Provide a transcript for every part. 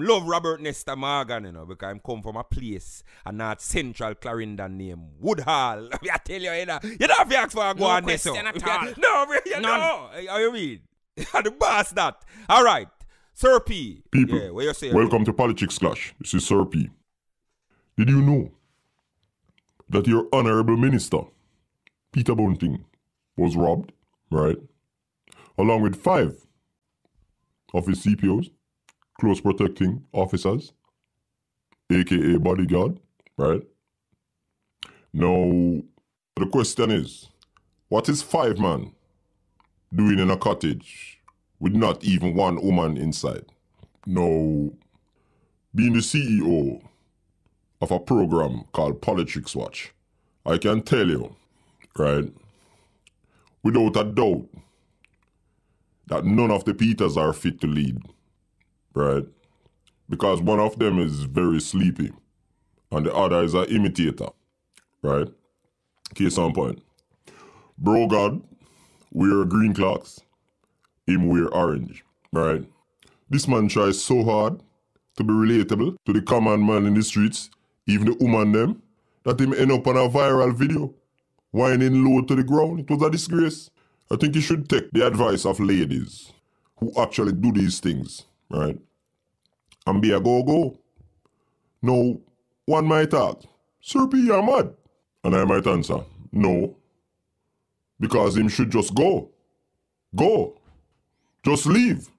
love Robert Nesta Morgan, you know, because I'm come from a place and not Central Clarendon name. Woodhall. I tell you, you know, you don't have to ask for a go no on this. No, you None. know. How you mean? the boss that. All right. Sir P. People, yeah, what you say? Welcome to Politics Clash. This is Sir P. Did you know that your honorable minister, Peter Bunting, was robbed, right? Along with five of his CPOs close protecting officers, aka bodyguard, right? Now, the question is, what is five man doing in a cottage with not even one woman inside? Now, being the CEO of a program called Politics Watch, I can tell you, right, without a doubt, that none of the Peters are fit to lead right? Because one of them is very sleepy and the other is an imitator, right? Case on point. Bro God wear green clocks, him wear orange, right? This man tries so hard to be relatable to the common man in the streets, even the woman them, that him end up on a viral video, whining low to the ground. It was a disgrace. I think he should take the advice of ladies who actually do these things right? And be a go go. Now, one might ask, Sir P, you're mad. And I might answer, No. Because him should just go. Go. Just leave.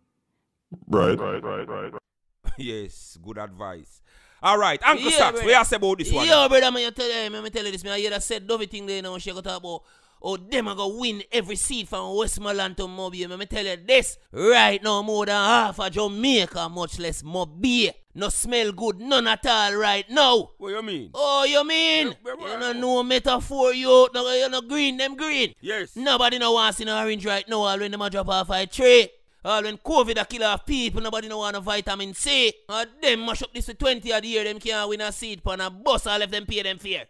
Right? Right, right, right. right. yes, good advice. All right, Uncle yeah, we what you say about this one? Yeah, brother, man, you tell, eh, me, me tell you this. man. I hear that said, Dovey thing there, you know, she got about Oh, them are gonna win every seat from Westmoreland to Mobile. Let me tell you this right now, more than half of Jamaica, much less Mobile. No smell good, none at all right now. What you mean? Oh, you mean? Yeah, you don't know metaphor, you. No, you know green, them green. Yes. Nobody no wants in orange right now, all when them a drop off a tree. All when COVID a kill off people, nobody no want a vitamin C. All them mash up this for 20 of the year, them can't win a seat, pan a bus, all left them pay them fear.